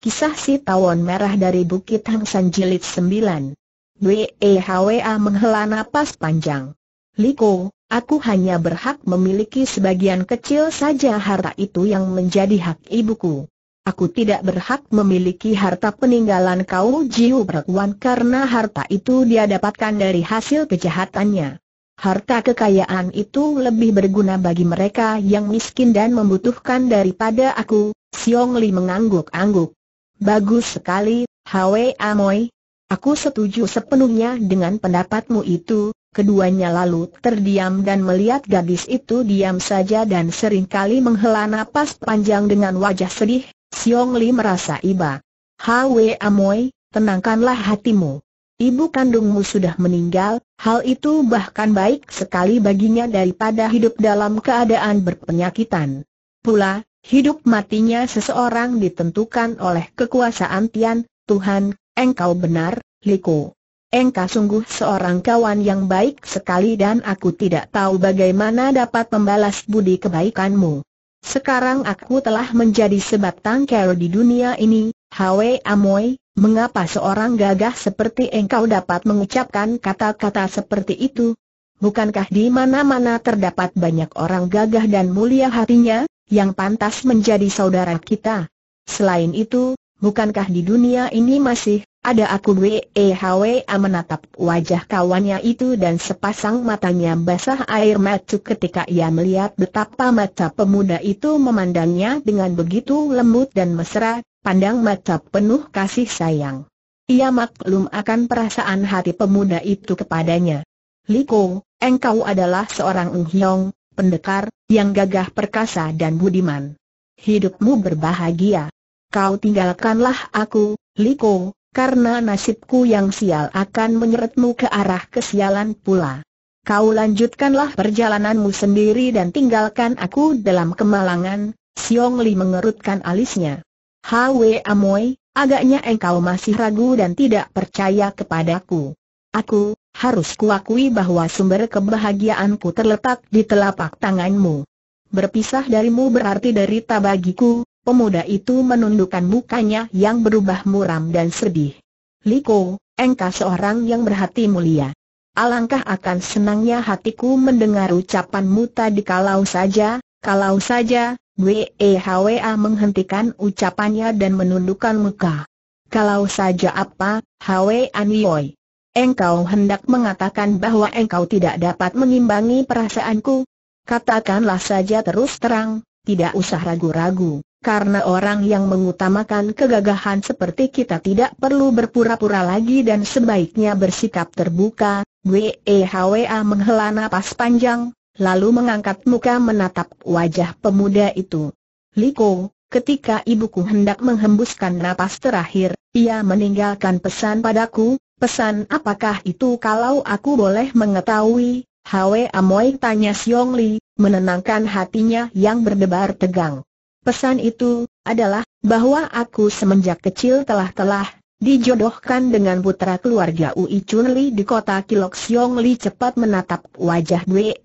Kisah si tawon merah dari Bukit Hang San Jilid 9. WEHWA menghela napas panjang. Liko, aku hanya berhak memiliki sebagian kecil saja harta itu yang menjadi hak ibuku. Aku tidak berhak memiliki harta peninggalan kau Jiu Perkuan karena harta itu dia dapatkan dari hasil kejahatannya. Harta kekayaan itu lebih berguna bagi mereka yang miskin dan membutuhkan daripada aku, Siong Li mengangguk-angguk. Bagus sekali, Hwe Amoy. Aku setuju sepenuhnya dengan pendapatmu itu. Keduanya lalu terdiam dan melihat gadis itu diam saja dan seringkali menghela napas panjang dengan wajah sedih. Siong Li merasa iba. Hwe Amoy, tenangkanlah hatimu. Ibu kandungmu sudah meninggal, hal itu bahkan baik sekali baginya daripada hidup dalam keadaan berpenyakitan. Pula, Hidup matinya seseorang ditentukan oleh kekuasaan Tian, Tuhan, engkau benar, Liko. Engkau sungguh seorang kawan yang baik sekali dan aku tidak tahu bagaimana dapat membalas budi kebaikanmu. Sekarang aku telah menjadi sebab tangkel di dunia ini, Hwe Amoy, mengapa seorang gagah seperti engkau dapat mengucapkan kata-kata seperti itu? Bukankah di mana-mana terdapat banyak orang gagah dan mulia hatinya? yang pantas menjadi saudara kita. Selain itu, bukankah di dunia ini masih ada aku WEHWA menatap wajah kawannya itu dan sepasang matanya basah air mata ketika ia melihat betapa mata pemuda itu memandangnya dengan begitu lembut dan mesra, pandang mata penuh kasih sayang. Ia maklum akan perasaan hati pemuda itu kepadanya. Liko, engkau adalah seorang Ung Hyong, pendekar, yang gagah perkasa dan budiman. Hidupmu berbahagia. Kau tinggalkanlah aku, Liko, karena nasibku yang sial akan menyeretmu ke arah kesialan pula. Kau lanjutkanlah perjalananmu sendiri dan tinggalkan aku dalam kemalangan, Siong Li mengerutkan alisnya. Hwe Amoy, agaknya engkau masih ragu dan tidak percaya kepadaku. Aku, harus kuakui bahwa sumber kebahagiaanku terletak di telapak tanganmu. Berpisah darimu berarti dari tabagiku, pemuda itu menundukkan mukanya yang berubah muram dan sedih. Liko, engkau seorang yang berhati mulia. Alangkah akan senangnya hatiku mendengar ucapanmu tadi kalau saja, kalau saja, WEHWA menghentikan ucapannya dan menundukkan muka. Kalau saja apa, HWA Nioi. Engkau hendak mengatakan bahwa engkau tidak dapat mengimbangi perasaanku? Katakanlah saja terus terang, tidak usah ragu-ragu, karena orang yang mengutamakan kegagahan seperti kita tidak perlu berpura-pura lagi dan sebaiknya bersikap terbuka. WEHWA menghela nafas panjang, lalu mengangkat muka menatap wajah pemuda itu. Liko, ketika ibuku hendak menghembuskan napas terakhir, ia meninggalkan pesan padaku, Pesan apakah itu kalau aku boleh mengetahui? Hwe Amoy tanya Siong Li, menenangkan hatinya yang berdebar tegang. Pesan itu adalah bahwa aku semenjak kecil telah-telah dijodohkan dengan putra keluarga Ui Chun Li di kota Kilok Siong Li cepat menatap wajah e Hwe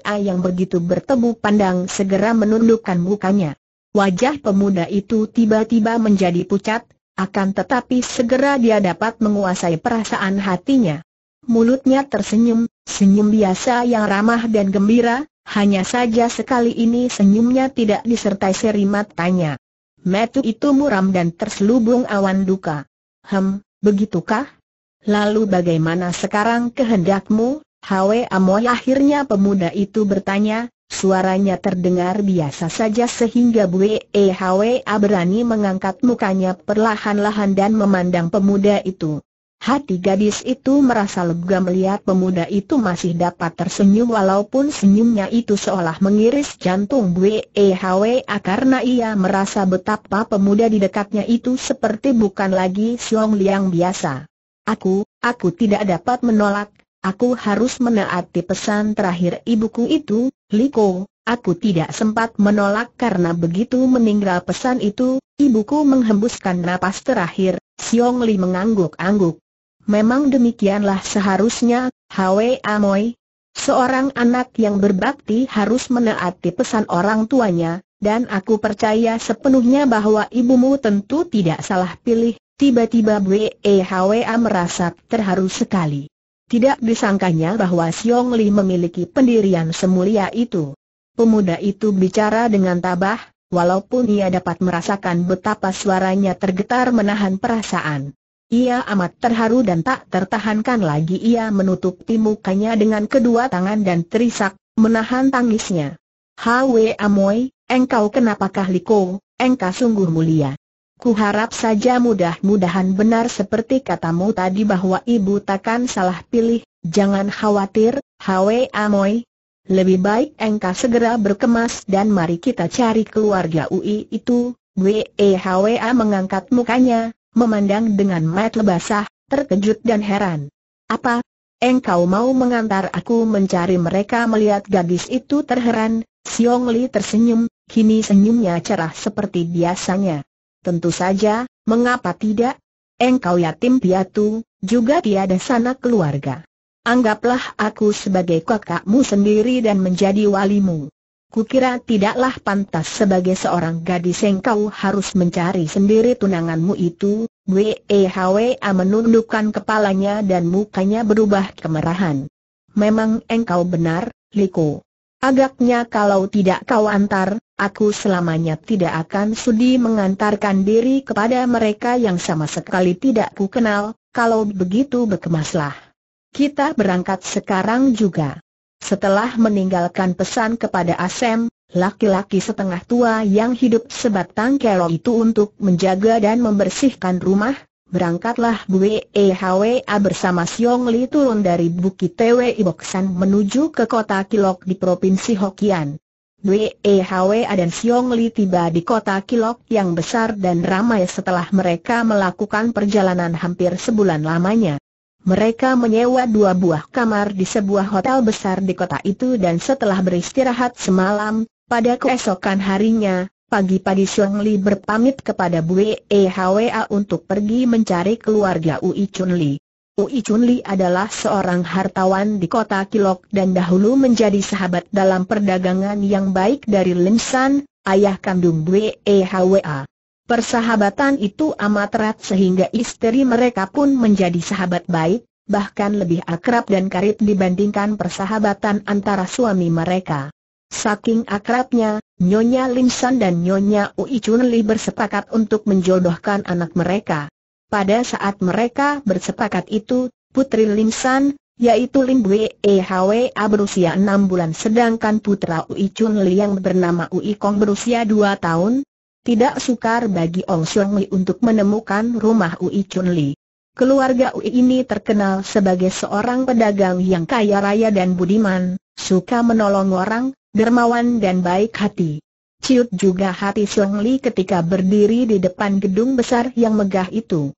Hwa yang begitu bertemu pandang segera menundukkan mukanya. Wajah pemuda itu tiba-tiba menjadi pucat, akan tetapi segera dia dapat menguasai perasaan hatinya. Mulutnya tersenyum, senyum biasa yang ramah dan gembira, hanya saja sekali ini senyumnya tidak disertai seri tanya. Metu itu muram dan terselubung awan duka. Hem, begitukah? Lalu bagaimana sekarang kehendakmu, Hwe Amoy akhirnya pemuda itu bertanya, Suaranya terdengar biasa saja sehingga Bu Hwa berani mengangkat mukanya perlahan-lahan dan memandang pemuda itu. Hati gadis itu merasa lega melihat pemuda itu masih dapat tersenyum walaupun senyumnya itu seolah mengiris jantung Bu Hwa ah, karena ia merasa betapa pemuda di dekatnya itu seperti bukan lagi Xiong Liang biasa. Aku, aku tidak dapat menolak, aku harus menaati pesan terakhir ibuku itu, Liko, aku tidak sempat menolak karena begitu meninggal pesan itu, ibuku menghembuskan napas terakhir, Siong Li mengangguk-angguk. Memang demikianlah seharusnya, Hwe Amoy. Seorang anak yang berbakti harus menaati pesan orang tuanya, dan aku percaya sepenuhnya bahwa ibumu tentu tidak salah pilih, tiba-tiba Bwe Hwa merasa terharu sekali. Tidak disangkanya bahwa Xiong Li memiliki pendirian semulia itu. Pemuda itu bicara dengan tabah, walaupun ia dapat merasakan betapa suaranya tergetar menahan perasaan. Ia amat terharu dan tak tertahankan lagi ia menutup mukanya dengan kedua tangan dan terisak, menahan tangisnya. Hwe Amoy, engkau kenapakah Liko, engkau sungguh mulia. Ku harap saja mudah-mudahan benar seperti katamu tadi bahwa ibu takkan salah pilih, jangan khawatir, Hwe Amoy. Lebih baik engkau segera berkemas dan mari kita cari keluarga UI itu. WEHWA mengangkat mukanya, memandang dengan mata basah, terkejut dan heran. Apa? Engkau mau mengantar aku mencari mereka melihat gadis itu terheran, Siong Li tersenyum, kini senyumnya cerah seperti biasanya. Tentu saja, mengapa tidak? Engkau yatim piatu, juga tiada sana keluarga. Anggaplah aku sebagai kakakmu sendiri dan menjadi walimu. Kukira tidaklah pantas sebagai seorang gadis engkau harus mencari sendiri tunanganmu itu. Wehwa menundukkan kepalanya dan mukanya berubah kemerahan. Memang engkau benar, Liko. Agaknya kalau tidak kau antar, aku selamanya tidak akan sudi mengantarkan diri kepada mereka yang sama sekali tidak ku kenal, kalau begitu berkemaslah. Kita berangkat sekarang juga. Setelah meninggalkan pesan kepada Asem, laki-laki setengah tua yang hidup sebatang kero itu untuk menjaga dan membersihkan rumah, Berangkatlah Bwe bersama Siong Li turun dari Bukit Twi Boksan menuju ke kota Kilok di Provinsi Hokian. Bwe dan Siong Li tiba di kota Kilok yang besar dan ramai setelah mereka melakukan perjalanan hampir sebulan lamanya. Mereka menyewa dua buah kamar di sebuah hotel besar di kota itu dan setelah beristirahat semalam, pada keesokan harinya, Pagi-pagi Siang Li berpamit kepada Bue Hwa untuk pergi mencari keluarga Ui Chun Li. Ui Chun Li adalah seorang hartawan di kota Kilok dan dahulu menjadi sahabat dalam perdagangan yang baik dari Lin San, ayah kandung Bue Hwa. Persahabatan itu amat erat sehingga istri mereka pun menjadi sahabat baik, bahkan lebih akrab dan karib dibandingkan persahabatan antara suami mereka. Saking akrabnya, Nyonya Lim San dan Nyonya Ui Chun Li bersepakat untuk menjodohkan anak mereka. Pada saat mereka bersepakat itu, Putri Lim San, yaitu Lim Bwe Hwa berusia 6 bulan sedangkan putra Ui Chun Li yang bernama Ui Kong berusia 2 tahun, tidak sukar bagi Ong Siong Li untuk menemukan rumah Ui Chun Li. Keluarga Ui ini terkenal sebagai seorang pedagang yang kaya raya dan budiman, suka menolong orang, dermawan dan baik hati. Ciut juga hati Siong Li ketika berdiri di depan gedung besar yang megah itu.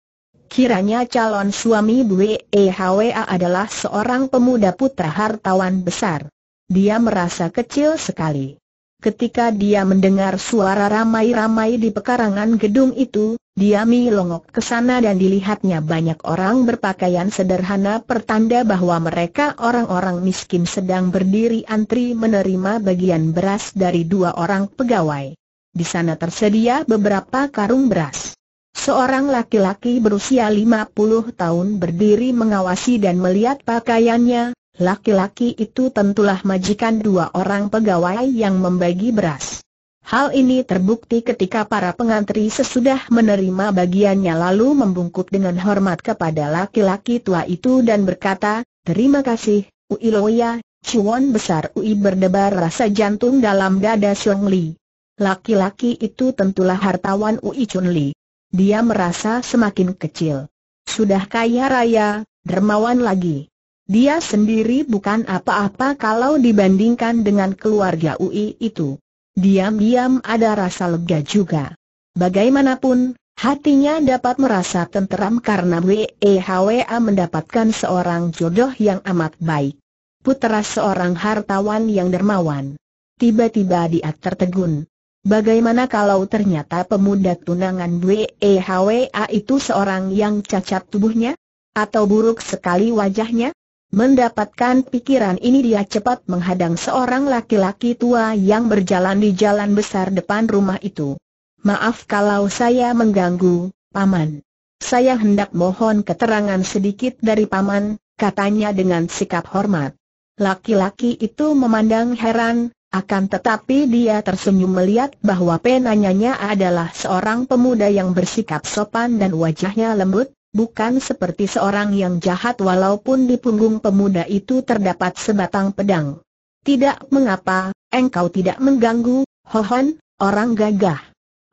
Kiranya calon suami Bue Hwa adalah seorang pemuda putra hartawan besar. Dia merasa kecil sekali. Ketika dia mendengar suara ramai-ramai di pekarangan gedung itu, Diami longok ke sana dan dilihatnya banyak orang berpakaian sederhana pertanda bahwa mereka orang-orang miskin sedang berdiri antri menerima bagian beras dari dua orang pegawai. Di sana tersedia beberapa karung beras. Seorang laki-laki berusia 50 tahun berdiri mengawasi dan melihat pakaiannya, laki-laki itu tentulah majikan dua orang pegawai yang membagi beras. Hal ini terbukti ketika para pengantri sesudah menerima bagiannya lalu membungkuk dengan hormat kepada laki-laki tua itu dan berkata, Terima kasih, Ui Loya, Cuan besar Ui berdebar rasa jantung dalam dada Xiong Li. Laki-laki itu tentulah hartawan Ui Chun Li. Dia merasa semakin kecil. Sudah kaya raya, dermawan lagi. Dia sendiri bukan apa-apa kalau dibandingkan dengan keluarga UI itu. Diam-diam ada rasa lega juga. Bagaimanapun, hatinya dapat merasa tenteram karena WEHWA mendapatkan seorang jodoh yang amat baik. Putera seorang hartawan yang dermawan. Tiba-tiba dia tertegun. Bagaimana kalau ternyata pemuda tunangan WEHWA itu seorang yang cacat tubuhnya? Atau buruk sekali wajahnya? Mendapatkan pikiran ini dia cepat menghadang seorang laki-laki tua yang berjalan di jalan besar depan rumah itu. Maaf kalau saya mengganggu, Paman. Saya hendak mohon keterangan sedikit dari Paman, katanya dengan sikap hormat. Laki-laki itu memandang heran, akan tetapi dia tersenyum melihat bahwa penanyanya adalah seorang pemuda yang bersikap sopan dan wajahnya lembut, bukan seperti seorang yang jahat walaupun di punggung pemuda itu terdapat sebatang pedang. Tidak mengapa, engkau tidak mengganggu, Hohon, orang gagah.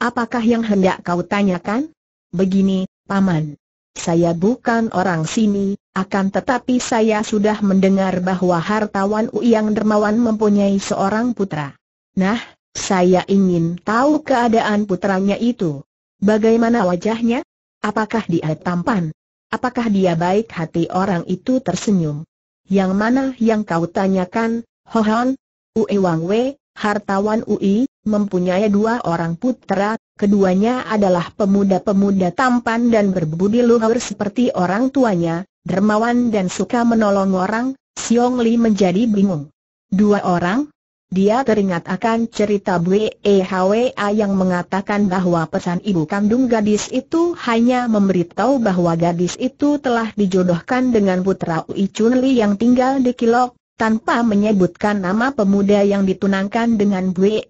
Apakah yang hendak kau tanyakan? Begini, Paman. Saya bukan orang sini, akan tetapi saya sudah mendengar bahwa hartawan Uyang Dermawan mempunyai seorang putra. Nah, saya ingin tahu keadaan putranya itu. Bagaimana wajahnya? Apakah dia tampan? Apakah dia baik hati orang itu tersenyum? Yang mana yang kau tanyakan, Hohan? Ue Wang Wei, hartawan UI, mempunyai dua orang putra, keduanya adalah pemuda-pemuda tampan dan berbudi luhur seperti orang tuanya, dermawan dan suka menolong orang, Siong Li menjadi bingung. Dua orang, dia teringat akan cerita Bwe yang mengatakan bahwa pesan ibu kandung gadis itu hanya memberitahu bahwa gadis itu telah dijodohkan dengan putra Ui Chun Li yang tinggal di Kilok, tanpa menyebutkan nama pemuda yang ditunangkan dengan Bwe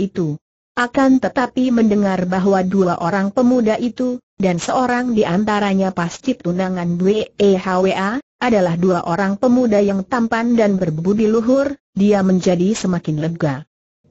itu. Akan tetapi mendengar bahwa dua orang pemuda itu, dan seorang di antaranya pasti tunangan Bwe adalah dua orang pemuda yang tampan dan berbudi luhur, dia menjadi semakin lega.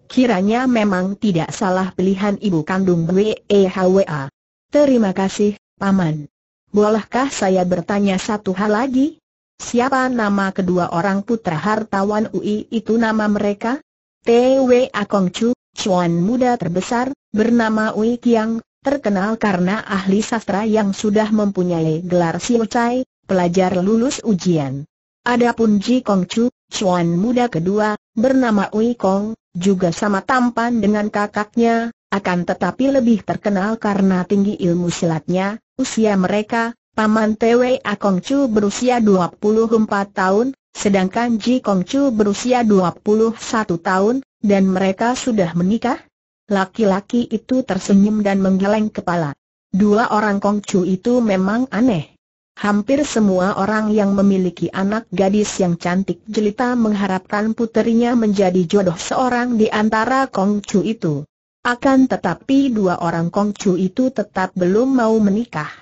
Kiranya memang tidak salah pilihan ibu kandung WEHWA. Terima kasih, Paman. Bolehkah saya bertanya satu hal lagi? Siapa nama kedua orang putra hartawan UI itu nama mereka? T.W. Akong Chu, cuan muda terbesar, bernama Ui Kiang, terkenal karena ahli sastra yang sudah mempunyai gelar Siu Chai, pelajar lulus ujian. Adapun Ji Kong Chu, Chuan muda kedua, bernama Ui Kong, juga sama tampan dengan kakaknya, akan tetapi lebih terkenal karena tinggi ilmu silatnya, usia mereka, Paman Tewe Akong Chu berusia 24 tahun, sedangkan Ji Kong Chu berusia 21 tahun, dan mereka sudah menikah? Laki-laki itu tersenyum dan menggeleng kepala. Dua orang Kongcu itu memang aneh. Hampir semua orang yang memiliki anak gadis yang cantik jelita mengharapkan puterinya menjadi jodoh seorang di antara Kongcu itu. Akan tetapi dua orang Kongcu itu tetap belum mau menikah.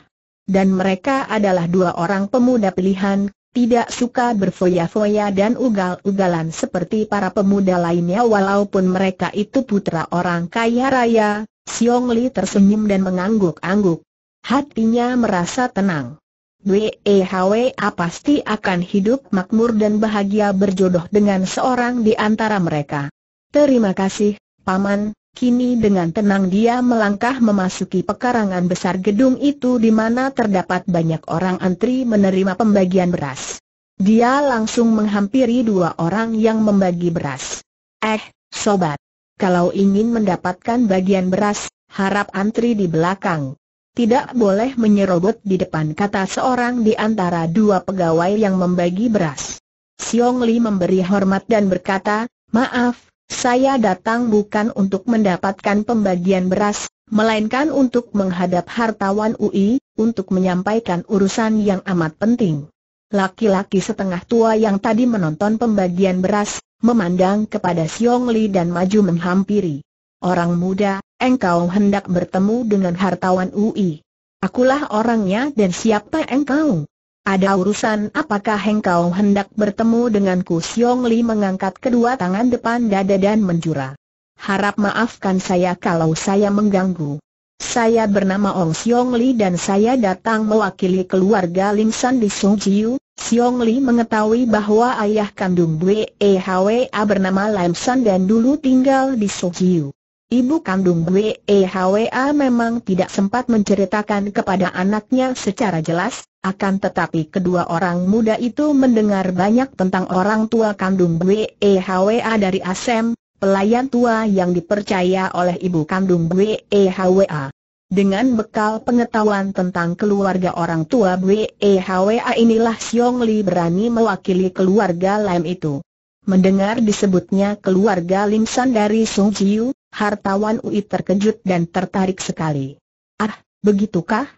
Dan mereka adalah dua orang pemuda pilihan, tidak suka berfoya-foya dan ugal-ugalan seperti para pemuda lainnya walaupun mereka itu putra orang kaya raya, Siong Li tersenyum dan mengangguk-angguk. Hatinya merasa tenang. WEHWA pasti akan hidup makmur dan bahagia berjodoh dengan seorang di antara mereka. Terima kasih, Paman. Kini dengan tenang dia melangkah memasuki pekarangan besar gedung itu di mana terdapat banyak orang antri menerima pembagian beras. Dia langsung menghampiri dua orang yang membagi beras. Eh, sobat, kalau ingin mendapatkan bagian beras, harap antri di belakang tidak boleh menyerobot di depan kata seorang di antara dua pegawai yang membagi beras. Siong Li memberi hormat dan berkata, maaf, saya datang bukan untuk mendapatkan pembagian beras, melainkan untuk menghadap hartawan UI, untuk menyampaikan urusan yang amat penting. Laki-laki setengah tua yang tadi menonton pembagian beras, memandang kepada Siong Li dan maju menghampiri. Orang muda, engkau hendak bertemu dengan hartawan UI. Akulah orangnya dan siapa engkau? Ada urusan apakah engkau hendak bertemu denganku? Siong Li mengangkat kedua tangan depan dada dan menjura. Harap maafkan saya kalau saya mengganggu. Saya bernama Ong Siong Li dan saya datang mewakili keluarga Lim San di Song Jiu. Siong Li mengetahui bahwa ayah kandung Bwe Hwa bernama Lim San dan dulu tinggal di Song Jiu. Ibu kandung WEHWA e memang tidak sempat menceritakan kepada anaknya secara jelas, akan tetapi kedua orang muda itu mendengar banyak tentang orang tua kandung WEHWA e dari ASEM, pelayan tua yang dipercaya oleh ibu kandung WEHWA. E Dengan bekal pengetahuan tentang keluarga orang tua Hwa inilah Xiong Li berani mewakili keluarga Lam itu. Mendengar disebutnya keluarga Lim San dari Sung Jiu, Hartawan Ui terkejut dan tertarik sekali. Ah, begitukah?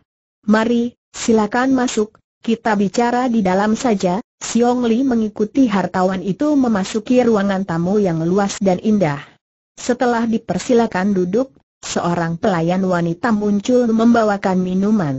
Mari, silakan masuk, kita bicara di dalam saja. Siong Li mengikuti hartawan itu memasuki ruangan tamu yang luas dan indah. Setelah dipersilakan duduk, seorang pelayan wanita muncul membawakan minuman.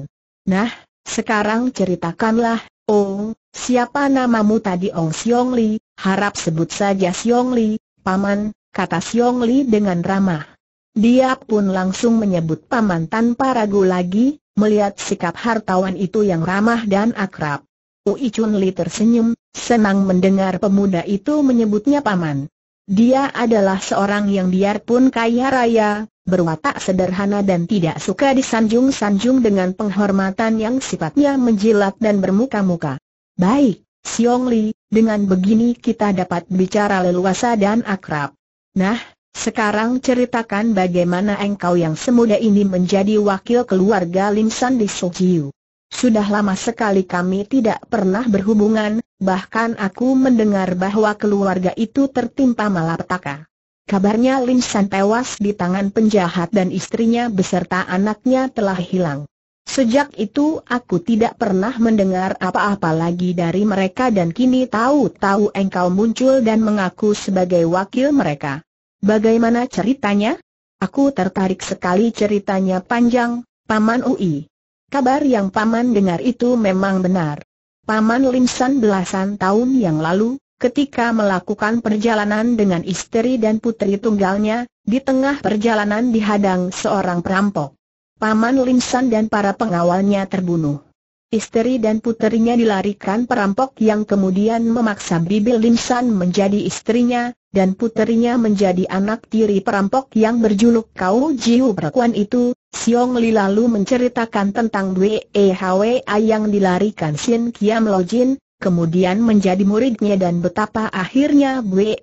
Nah, sekarang ceritakanlah, Oh, siapa namamu tadi Ong oh, Siong Li, harap sebut saja Siong Li, Paman, kata Xiong Li dengan ramah. Dia pun langsung menyebut paman tanpa ragu lagi, melihat sikap hartawan itu yang ramah dan akrab. Ui Chun Li tersenyum, senang mendengar pemuda itu menyebutnya paman. Dia adalah seorang yang biarpun kaya raya, berwatak sederhana dan tidak suka disanjung-sanjung dengan penghormatan yang sifatnya menjilat dan bermuka-muka. Baik, Xiong Li, dengan begini kita dapat bicara leluasa dan akrab. Nah, sekarang ceritakan bagaimana engkau yang semuda ini menjadi wakil keluarga Lim San di Sojiu. Sudah lama sekali kami tidak pernah berhubungan, bahkan aku mendengar bahwa keluarga itu tertimpa malapetaka. Kabarnya Lim San tewas di tangan penjahat dan istrinya beserta anaknya telah hilang. Sejak itu aku tidak pernah mendengar apa-apa lagi dari mereka dan kini tahu-tahu engkau muncul dan mengaku sebagai wakil mereka. Bagaimana ceritanya? Aku tertarik sekali ceritanya panjang, Paman Ui. Kabar yang Paman dengar itu memang benar. Paman Limsan belasan tahun yang lalu, ketika melakukan perjalanan dengan istri dan putri tunggalnya, di tengah perjalanan dihadang seorang perampok. Paman Limsan dan para pengawalnya terbunuh. Istri dan puterinya dilarikan perampok yang kemudian memaksa Lim Limsan menjadi istrinya, dan puterinya menjadi anak tiri perampok yang berjuluk Kau Jiu perempuan itu. Siong Li lalu menceritakan tentang Wei Hwa yang dilarikan Sin Kiam Lojin, kemudian menjadi muridnya dan betapa akhirnya Wei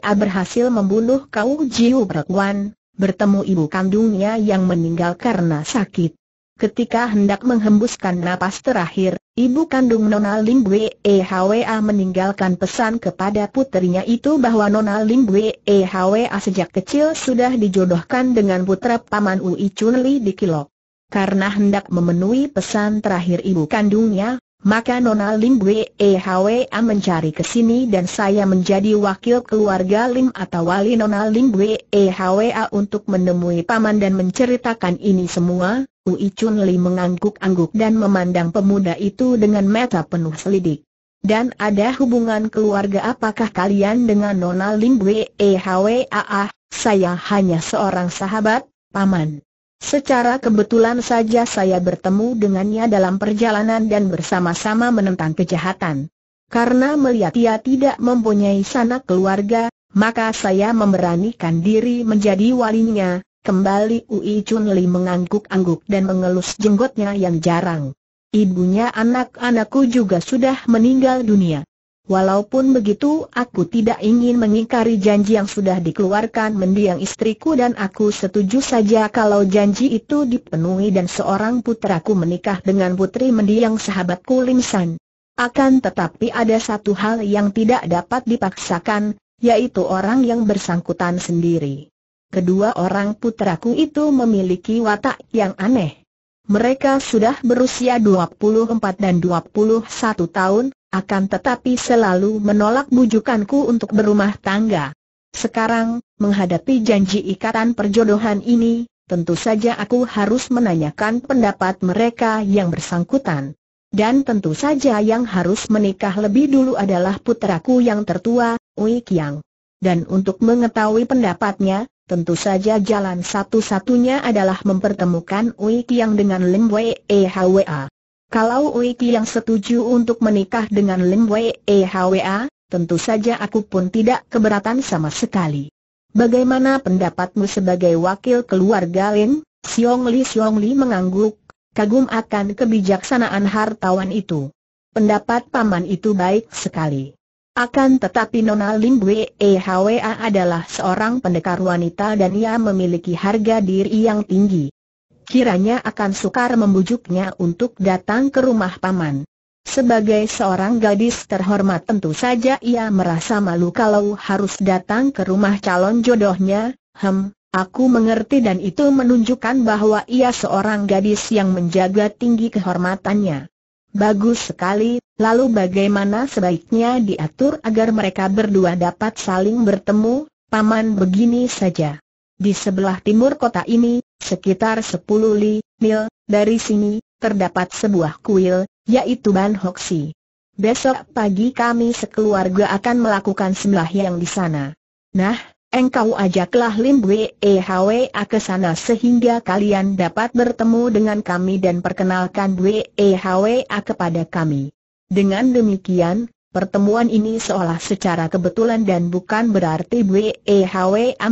berhasil membunuh Kau Jiu perempuan, bertemu ibu kandungnya yang meninggal karena sakit. Ketika hendak menghembuskan napas terakhir, ibu kandung Nona Lim Bwe Hwa meninggalkan pesan kepada putrinya itu bahwa Nona Lim Bwe Hwa sejak kecil sudah dijodohkan dengan putra paman Ui Chun Li di Kilok. Karena hendak memenuhi pesan terakhir ibu kandungnya, maka Nona Lim Bwe e mencari ke sini dan saya menjadi wakil keluarga Lim atau wali Nona Lim Bwe e untuk menemui paman dan menceritakan ini semua. Ui Chun Li mengangguk-angguk dan memandang pemuda itu dengan mata penuh selidik. Dan ada hubungan keluarga apakah kalian dengan Nona Lim Bwe e Ah, saya hanya seorang sahabat, paman. Secara kebetulan saja saya bertemu dengannya dalam perjalanan dan bersama-sama menentang kejahatan. Karena melihat ia tidak mempunyai sanak keluarga, maka saya memberanikan diri menjadi walinya. Kembali Ui Chun Li mengangguk-angguk dan mengelus jenggotnya yang jarang. Ibunya anak-anakku juga sudah meninggal dunia. Walaupun begitu aku tidak ingin mengingkari janji yang sudah dikeluarkan mendiang istriku dan aku setuju saja kalau janji itu dipenuhi dan seorang putraku menikah dengan putri mendiang sahabatku San. Akan tetapi ada satu hal yang tidak dapat dipaksakan, yaitu orang yang bersangkutan sendiri. Kedua orang putraku itu memiliki watak yang aneh. Mereka sudah berusia 24 dan 21 tahun, akan tetapi selalu menolak bujukanku untuk berumah tangga. Sekarang, menghadapi janji ikatan perjodohan ini, tentu saja aku harus menanyakan pendapat mereka yang bersangkutan. Dan tentu saja yang harus menikah lebih dulu adalah putraku yang tertua, Ui Kiang. Dan untuk mengetahui pendapatnya, tentu saja jalan satu-satunya adalah mempertemukan Ui Kiang dengan Lim Wei Hwa. Kalau Ui yang setuju untuk menikah dengan Lim Wei E Hwa, tentu saja aku pun tidak keberatan sama sekali. Bagaimana pendapatmu sebagai wakil keluarga Lim? Xiong Li Xiong Li mengangguk, kagum akan kebijaksanaan hartawan itu. Pendapat paman itu baik sekali. Akan tetapi Nona Lim Wei E Hwa adalah seorang pendekar wanita dan ia memiliki harga diri yang tinggi kiranya akan sukar membujuknya untuk datang ke rumah paman. Sebagai seorang gadis terhormat tentu saja ia merasa malu kalau harus datang ke rumah calon jodohnya, hem, aku mengerti dan itu menunjukkan bahwa ia seorang gadis yang menjaga tinggi kehormatannya. Bagus sekali, lalu bagaimana sebaiknya diatur agar mereka berdua dapat saling bertemu, paman begini saja. Di sebelah timur kota ini, Sekitar 10 li, mil, dari sini, terdapat sebuah kuil, yaitu Ban Hoksi. Besok pagi kami sekeluarga akan melakukan sembah yang di sana. Nah, engkau ajaklah Lim Bwe A ke sana sehingga kalian dapat bertemu dengan kami dan perkenalkan Bwe A kepada kami. Dengan demikian, Pertemuan ini seolah secara kebetulan dan bukan berarti Bwe A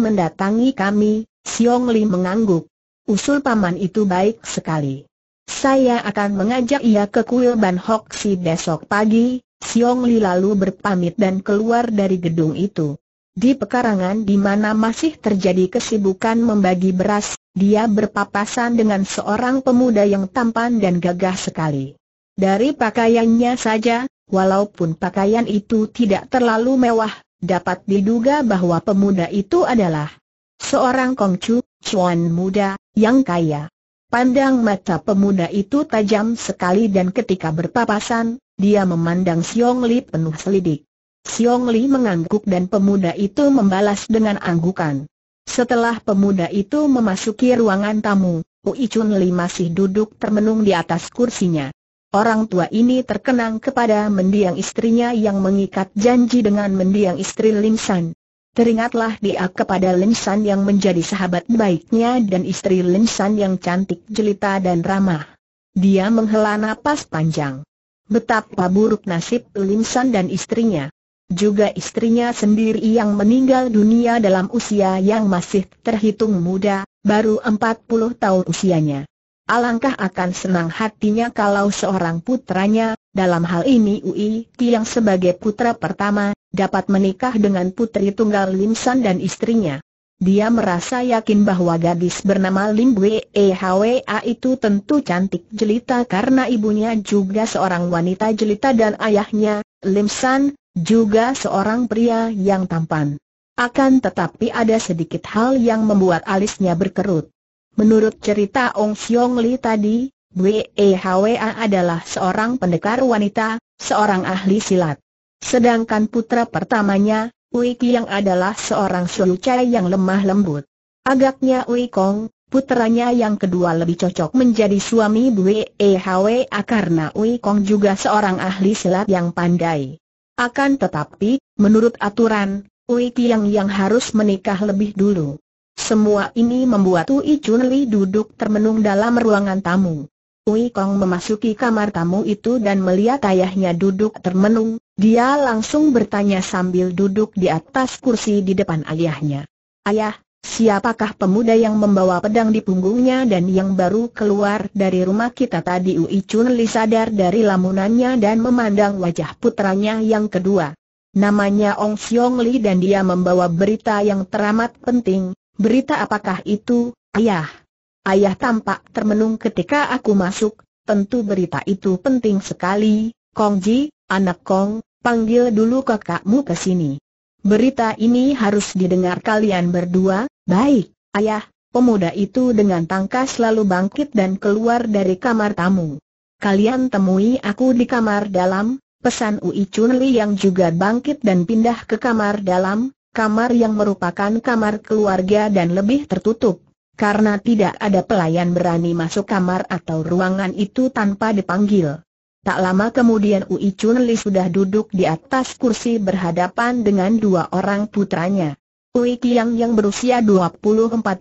mendatangi kami, Siong Lim mengangguk. Usul paman itu baik sekali. Saya akan mengajak ia ke kuil Ban Hock Si besok pagi, Siong Li lalu berpamit dan keluar dari gedung itu. Di pekarangan di mana masih terjadi kesibukan membagi beras, dia berpapasan dengan seorang pemuda yang tampan dan gagah sekali. Dari pakaiannya saja, walaupun pakaian itu tidak terlalu mewah, dapat diduga bahwa pemuda itu adalah seorang kongcu, Cuan muda, yang kaya. Pandang mata pemuda itu tajam sekali dan ketika berpapasan, dia memandang Siong Li penuh selidik. Siong Li mengangguk dan pemuda itu membalas dengan anggukan. Setelah pemuda itu memasuki ruangan tamu, Ui Chun Li masih duduk termenung di atas kursinya. Orang tua ini terkenang kepada mendiang istrinya yang mengikat janji dengan mendiang istri Lim San. Teringatlah dia kepada Linsan yang menjadi sahabat baiknya dan istri Linsan yang cantik jelita dan ramah. Dia menghela napas panjang. Betapa buruk nasib Linsan dan istrinya. Juga istrinya sendiri yang meninggal dunia dalam usia yang masih terhitung muda, baru 40 tahun usianya. Alangkah akan senang hatinya kalau seorang putranya, dalam hal ini Ui Tiang sebagai putra pertama, dapat menikah dengan putri tunggal Lim San dan istrinya. Dia merasa yakin bahwa gadis bernama Lim Wei E Hwa itu tentu cantik jelita karena ibunya juga seorang wanita jelita dan ayahnya, Lim San, juga seorang pria yang tampan. Akan tetapi ada sedikit hal yang membuat alisnya berkerut. Menurut cerita Ong Siong Li tadi, Bwe A adalah seorang pendekar wanita, seorang ahli silat. Sedangkan putra pertamanya, Ui yang adalah seorang syucai yang lemah lembut. Agaknya Ui Kong, putranya yang kedua lebih cocok menjadi suami Bwe A karena Ui Kong juga seorang ahli silat yang pandai. Akan tetapi, menurut aturan, Ui yang yang harus menikah lebih dulu. Semua ini membuat Ui Chun Li duduk termenung dalam ruangan tamu. Ui Kong memasuki kamar tamu itu dan melihat ayahnya duduk termenung, dia langsung bertanya sambil duduk di atas kursi di depan ayahnya. Ayah, siapakah pemuda yang membawa pedang di punggungnya dan yang baru keluar dari rumah kita tadi? Ui Chun Li sadar dari lamunannya dan memandang wajah putranya yang kedua. Namanya Ong Siong Li dan dia membawa berita yang teramat penting. Berita apakah itu, ayah? ayah tampak termenung ketika aku masuk, tentu berita itu penting sekali, Kong Ji, anak Kong, panggil dulu kakakmu ke sini. Berita ini harus didengar kalian berdua, baik, ayah, pemuda itu dengan tangkas lalu bangkit dan keluar dari kamar tamu. Kalian temui aku di kamar dalam, pesan Ui Chun Li yang juga bangkit dan pindah ke kamar dalam, kamar yang merupakan kamar keluarga dan lebih tertutup. Karena tidak ada pelayan berani masuk kamar atau ruangan itu tanpa dipanggil. Tak lama kemudian Ui Chun Li sudah duduk di atas kursi berhadapan dengan dua orang putranya. Ui Kiang yang berusia 24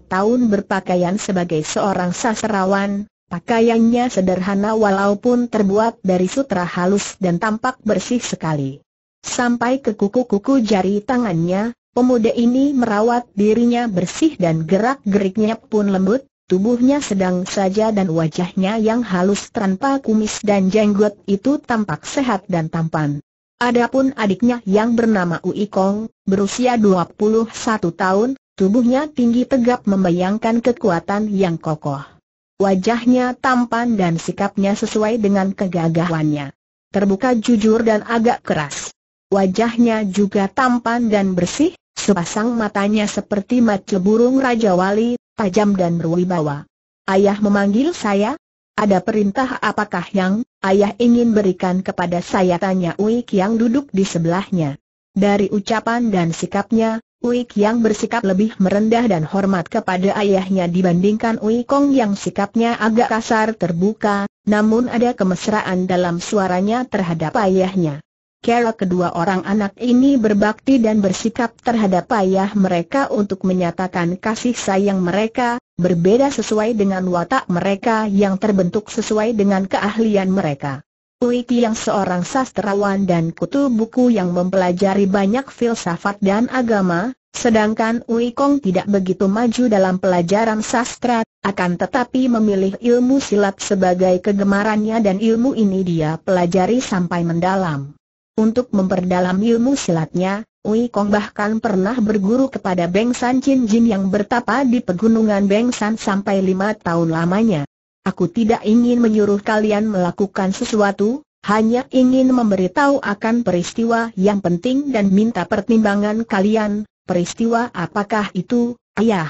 tahun berpakaian sebagai seorang sasrawan, pakaiannya sederhana walaupun terbuat dari sutra halus dan tampak bersih sekali. Sampai ke kuku-kuku jari tangannya, Pemuda ini merawat dirinya bersih dan gerak-geriknya pun lembut, tubuhnya sedang saja dan wajahnya yang halus tanpa kumis dan jenggot itu tampak sehat dan tampan. Adapun adiknya yang bernama Ui Kong, berusia 21 tahun, tubuhnya tinggi tegap membayangkan kekuatan yang kokoh. Wajahnya tampan dan sikapnya sesuai dengan kegagahannya. Terbuka jujur dan agak keras. Wajahnya juga tampan dan bersih, sepasang matanya seperti mata burung Raja Wali, tajam dan berwibawa. Ayah memanggil saya? Ada perintah apakah yang ayah ingin berikan kepada saya? Tanya Uik yang duduk di sebelahnya. Dari ucapan dan sikapnya, Uik yang bersikap lebih merendah dan hormat kepada ayahnya dibandingkan Uikong Kong yang sikapnya agak kasar terbuka, namun ada kemesraan dalam suaranya terhadap ayahnya. Kera kedua orang anak ini berbakti dan bersikap terhadap ayah mereka untuk menyatakan kasih sayang mereka, berbeda sesuai dengan watak mereka yang terbentuk sesuai dengan keahlian mereka. Uiti yang seorang sastrawan dan kutu buku yang mempelajari banyak filsafat dan agama, sedangkan Ui Kong tidak begitu maju dalam pelajaran sastra, akan tetapi memilih ilmu silat sebagai kegemarannya dan ilmu ini dia pelajari sampai mendalam. Untuk memperdalam ilmu silatnya, Ui Kong bahkan pernah berguru kepada Beng San Chin Jin yang bertapa di pegunungan Beng San sampai lima tahun lamanya. Aku tidak ingin menyuruh kalian melakukan sesuatu, hanya ingin memberitahu akan peristiwa yang penting dan minta pertimbangan kalian, peristiwa apakah itu, ayah?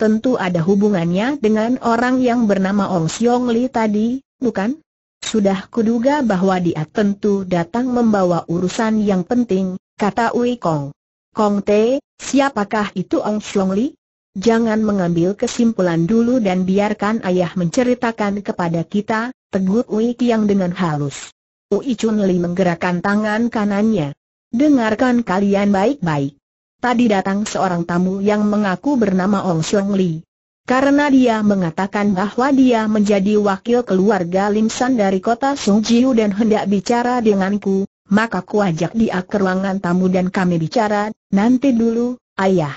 Tentu ada hubungannya dengan orang yang bernama Ong Siong Li tadi, bukan? Sudah kuduga bahwa dia tentu datang membawa urusan yang penting, kata Ui Kong. Kong Te, siapakah itu Ong Xiong Li? Jangan mengambil kesimpulan dulu dan biarkan ayah menceritakan kepada kita, tegur Ui Kiang dengan halus. Ui Chun Li menggerakkan tangan kanannya. Dengarkan kalian baik-baik. Tadi datang seorang tamu yang mengaku bernama Ong Xiong Li. Karena dia mengatakan bahwa dia menjadi wakil keluarga Limsan dari kota Sungjiu dan hendak bicara denganku, maka ku ajak dia ke ruangan tamu dan kami bicara, nanti dulu, ayah.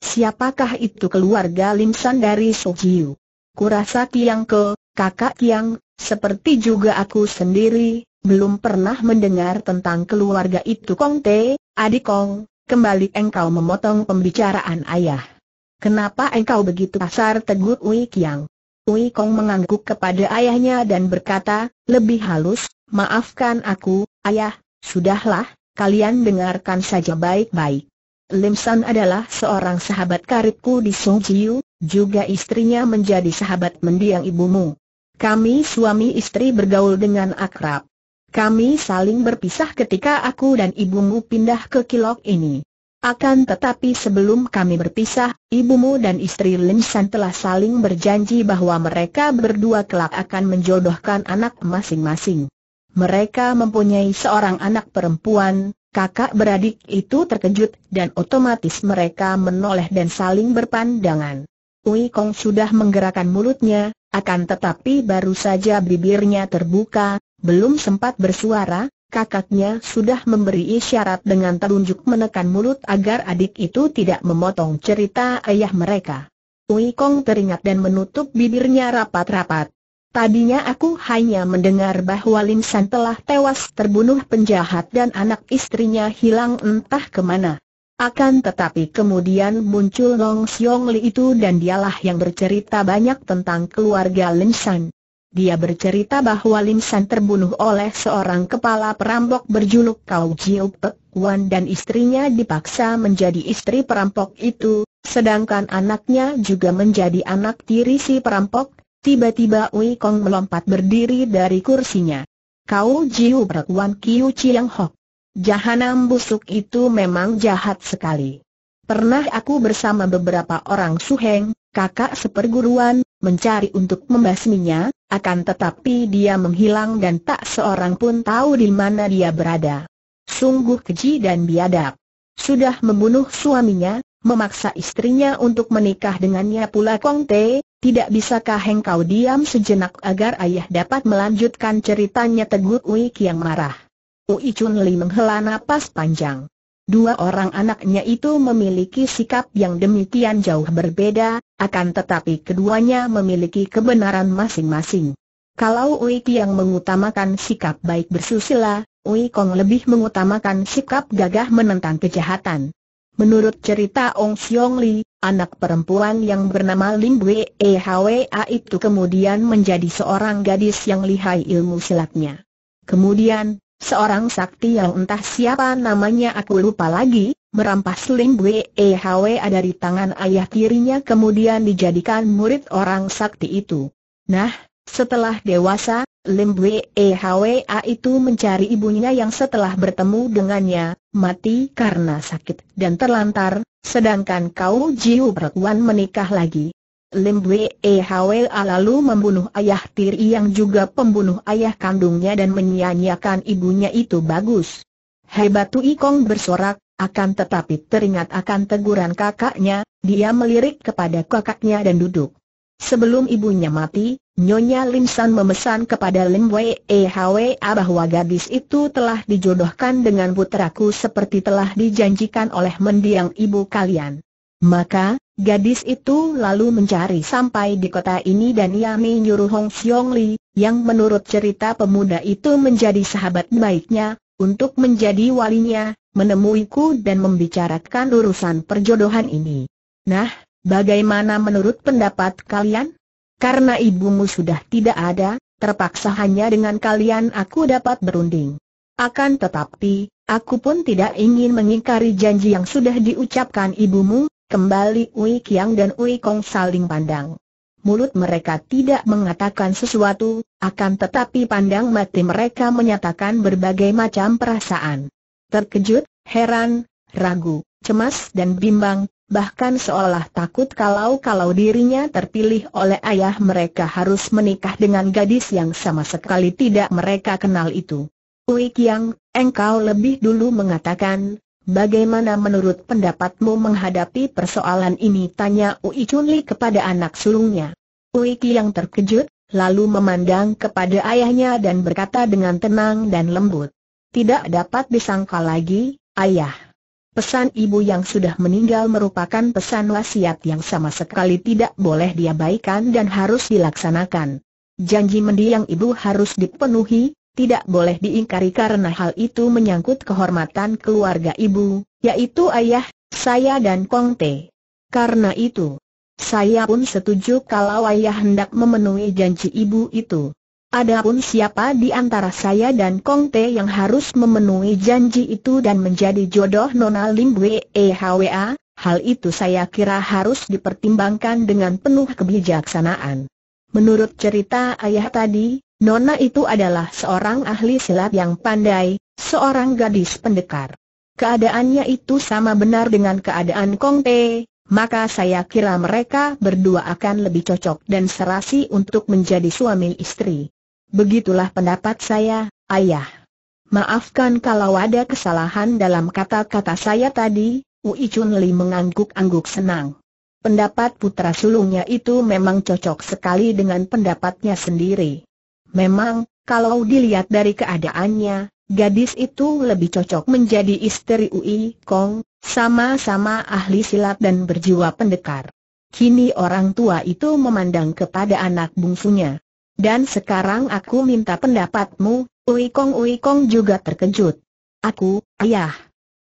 Siapakah itu keluarga Limsan dari Sungjiu? Kurasa Kiang Ke, kakak Kiang, seperti juga aku sendiri, belum pernah mendengar tentang keluarga itu Kong Te, adik Kong, kembali engkau memotong pembicaraan ayah. Kenapa engkau begitu kasar tegur Ui Kiang? Ui Kong mengangguk kepada ayahnya dan berkata, lebih halus, maafkan aku, ayah, sudahlah, kalian dengarkan saja baik-baik. Lim San adalah seorang sahabat karibku di Song Jiu, juga istrinya menjadi sahabat mendiang ibumu. Kami suami istri bergaul dengan akrab. Kami saling berpisah ketika aku dan ibumu pindah ke Kilok ini. Akan tetapi sebelum kami berpisah, ibumu dan istri Lin San telah saling berjanji bahwa mereka berdua kelak akan menjodohkan anak masing-masing. Mereka mempunyai seorang anak perempuan, kakak beradik itu terkejut dan otomatis mereka menoleh dan saling berpandangan. Ui Kong sudah menggerakkan mulutnya, akan tetapi baru saja bibirnya terbuka, belum sempat bersuara, kakaknya sudah memberi isyarat dengan telunjuk menekan mulut agar adik itu tidak memotong cerita ayah mereka. Ui Kong teringat dan menutup bibirnya rapat-rapat. Tadinya aku hanya mendengar bahwa Lim San telah tewas terbunuh penjahat dan anak istrinya hilang entah kemana. Akan tetapi kemudian muncul Long Xiong Li itu dan dialah yang bercerita banyak tentang keluarga Lim San. Dia bercerita bahwa Lim San terbunuh oleh seorang kepala perampok berjuluk Kau Jiu Pek Wan dan istrinya dipaksa menjadi istri perampok itu, sedangkan anaknya juga menjadi anak tiri si perampok. Tiba-tiba Wei Kong melompat berdiri dari kursinya. Kau Jiu Pek Wan Kiu Chiang Hok. Jahanam busuk itu memang jahat sekali. Pernah aku bersama beberapa orang suheng, kakak seperguruan, mencari untuk membasminya, akan tetapi dia menghilang dan tak seorang pun tahu di mana dia berada. Sungguh keji dan biadab. Sudah membunuh suaminya, memaksa istrinya untuk menikah dengannya pula Kong Te, tidak bisakah engkau diam sejenak agar ayah dapat melanjutkan ceritanya Teguh Ui Kiang marah. Ui Chun Li menghela napas panjang. Dua orang anaknya itu memiliki sikap yang demikian jauh berbeda, akan tetapi keduanya memiliki kebenaran masing-masing. Kalau Ui yang mengutamakan sikap baik bersusila, Ui Kong lebih mengutamakan sikap gagah menentang kejahatan. Menurut cerita Ong Siong Li, anak perempuan yang bernama Lim Bwe e A itu kemudian menjadi seorang gadis yang lihai ilmu silatnya. Kemudian, Seorang sakti yang entah siapa namanya aku lupa lagi, merampas Lim Bwe e ada dari tangan ayah tirinya kemudian dijadikan murid orang sakti itu. Nah, setelah dewasa, Lim Bwe Hwa itu mencari ibunya yang setelah bertemu dengannya, mati karena sakit dan terlantar, sedangkan Kau Jiu perempuan menikah lagi. Lim Bwe e. A lalu membunuh ayah tiri yang juga pembunuh ayah kandungnya dan menyia-nyiakan ibunya itu bagus. Hebatu Kong bersorak, akan tetapi teringat akan teguran kakaknya, dia melirik kepada kakaknya dan duduk. Sebelum ibunya mati, Nyonya Lim San memesan kepada Lim Wei e. A bahwa gadis itu telah dijodohkan dengan putraku seperti telah dijanjikan oleh mendiang ibu kalian. Maka, gadis itu lalu mencari sampai di kota ini dan ia menyuruh Hong Xiong Li, yang menurut cerita pemuda itu menjadi sahabat baiknya, untuk menjadi walinya, menemuiku dan membicarakan urusan perjodohan ini. Nah, bagaimana menurut pendapat kalian? Karena ibumu sudah tidak ada, terpaksa hanya dengan kalian aku dapat berunding. Akan tetapi, aku pun tidak ingin mengingkari janji yang sudah diucapkan ibumu, Kembali Ui Kiang dan Ui Kong saling pandang. Mulut mereka tidak mengatakan sesuatu, akan tetapi pandang mati mereka menyatakan berbagai macam perasaan. Terkejut, heran, ragu, cemas dan bimbang, bahkan seolah takut kalau-kalau dirinya terpilih oleh ayah mereka harus menikah dengan gadis yang sama sekali tidak mereka kenal itu. Ui Kiang, engkau lebih dulu mengatakan, Bagaimana menurut pendapatmu menghadapi persoalan ini? Tanya Ui Chunli kepada anak sulungnya. Ui Ki yang terkejut, lalu memandang kepada ayahnya dan berkata dengan tenang dan lembut. Tidak dapat disangka lagi, ayah. Pesan ibu yang sudah meninggal merupakan pesan wasiat yang sama sekali tidak boleh diabaikan dan harus dilaksanakan. Janji mendiang ibu harus dipenuhi, tidak boleh diingkari karena hal itu menyangkut kehormatan keluarga ibu, yaitu ayah, saya dan Kong Te. Karena itu, saya pun setuju kalau ayah hendak memenuhi janji ibu itu. Adapun siapa di antara saya dan Kong Te yang harus memenuhi janji itu dan menjadi jodoh Nona Lim Bwe e hal itu saya kira harus dipertimbangkan dengan penuh kebijaksanaan. Menurut cerita ayah tadi, Nona itu adalah seorang ahli silat yang pandai, seorang gadis pendekar. Keadaannya itu sama benar dengan keadaan Kong Te, maka saya kira mereka berdua akan lebih cocok dan serasi untuk menjadi suami istri. Begitulah pendapat saya, ayah. Maafkan kalau ada kesalahan dalam kata-kata saya tadi, Ui Chun Li mengangguk-angguk senang. Pendapat putra sulungnya itu memang cocok sekali dengan pendapatnya sendiri. Memang, kalau dilihat dari keadaannya, gadis itu lebih cocok menjadi istri Ui Kong, sama-sama ahli silat dan berjiwa pendekar. Kini orang tua itu memandang kepada anak bungsunya. Dan sekarang aku minta pendapatmu, Ui Kong Ui Kong juga terkejut. Aku, ayah.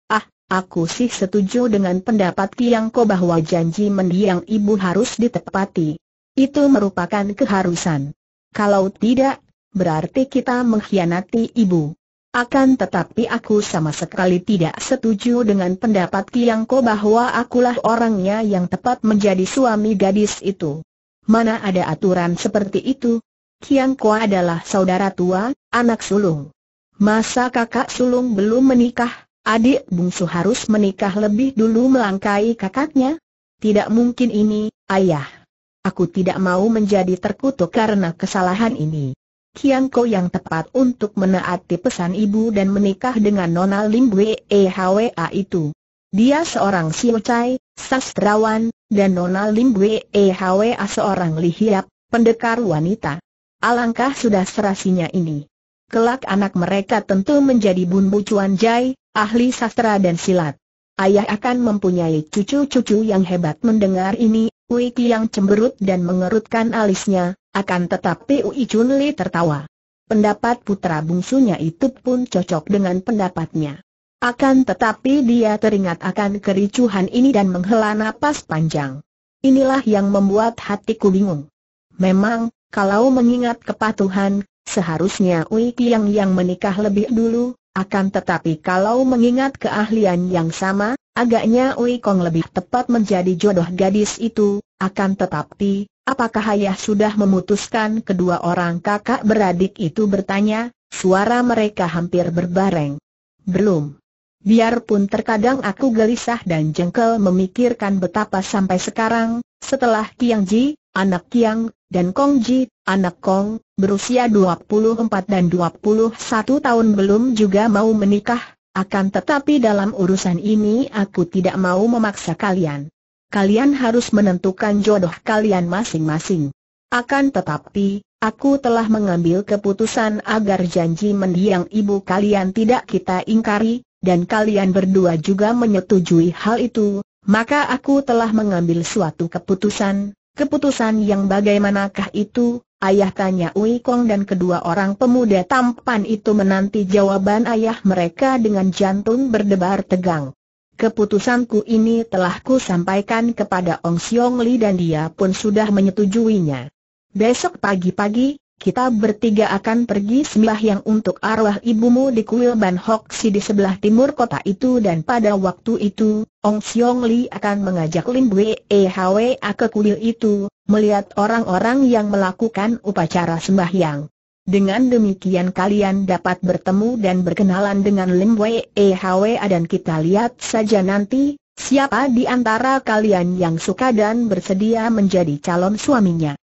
Ah, aku sih setuju dengan pendapat Tiangko bahwa janji mendiang ibu harus ditepati. Itu merupakan keharusan. Kalau tidak, berarti kita mengkhianati ibu. Akan tetapi aku sama sekali tidak setuju dengan pendapat Kiangko bahwa akulah orangnya yang tepat menjadi suami gadis itu. Mana ada aturan seperti itu? Kiangko adalah saudara tua, anak sulung. Masa kakak sulung belum menikah, adik bungsu harus menikah lebih dulu melangkai kakaknya? Tidak mungkin ini, ayah. Aku tidak mau menjadi terkutuk karena kesalahan ini. Kiang Ko yang tepat untuk menaati pesan ibu dan menikah dengan Nona Lim Bwe e itu. Dia seorang siucai, sastrawan, dan Nona Lim Bwe e seorang lihiap, pendekar wanita. Alangkah sudah serasinya ini. Kelak anak mereka tentu menjadi bumbu cuan jai, ahli sastra dan silat. Ayah akan mempunyai cucu-cucu yang hebat mendengar ini, Ui yang cemberut dan mengerutkan alisnya, akan tetapi Ui Chun Li tertawa. Pendapat putra bungsunya itu pun cocok dengan pendapatnya. Akan tetapi dia teringat akan kericuhan ini dan menghela napas panjang. Inilah yang membuat hatiku bingung. Memang, kalau mengingat kepatuhan, seharusnya Ui yang yang menikah lebih dulu, akan tetapi kalau mengingat keahlian yang sama, Agaknya Ui Kong lebih tepat menjadi jodoh gadis itu, akan tetapi, apakah ayah sudah memutuskan kedua orang kakak beradik itu bertanya, suara mereka hampir berbareng. Belum. Biarpun terkadang aku gelisah dan jengkel memikirkan betapa sampai sekarang, setelah Kiang Ji, anak Kiang, dan Kong Ji, anak Kong, berusia 24 dan 21 tahun belum juga mau menikah, akan tetapi dalam urusan ini aku tidak mau memaksa kalian. Kalian harus menentukan jodoh kalian masing-masing. Akan tetapi, aku telah mengambil keputusan agar janji mendiang ibu kalian tidak kita ingkari, dan kalian berdua juga menyetujui hal itu, maka aku telah mengambil suatu keputusan, keputusan yang bagaimanakah itu, Ayah tanya Ui Kong dan kedua orang pemuda tampan itu menanti jawaban ayah mereka dengan jantung berdebar tegang. Keputusanku ini telah ku sampaikan kepada Ong Siong Li dan dia pun sudah menyetujuinya. Besok pagi-pagi, kita bertiga akan pergi yang untuk arwah ibumu di kuil Ban Hock Si di sebelah timur kota itu dan pada waktu itu, Ong Siong Li akan mengajak Lim E A ke kuil itu, melihat orang-orang yang melakukan upacara sembahyang. Dengan demikian kalian dapat bertemu dan berkenalan dengan Lim E A dan kita lihat saja nanti, siapa di antara kalian yang suka dan bersedia menjadi calon suaminya.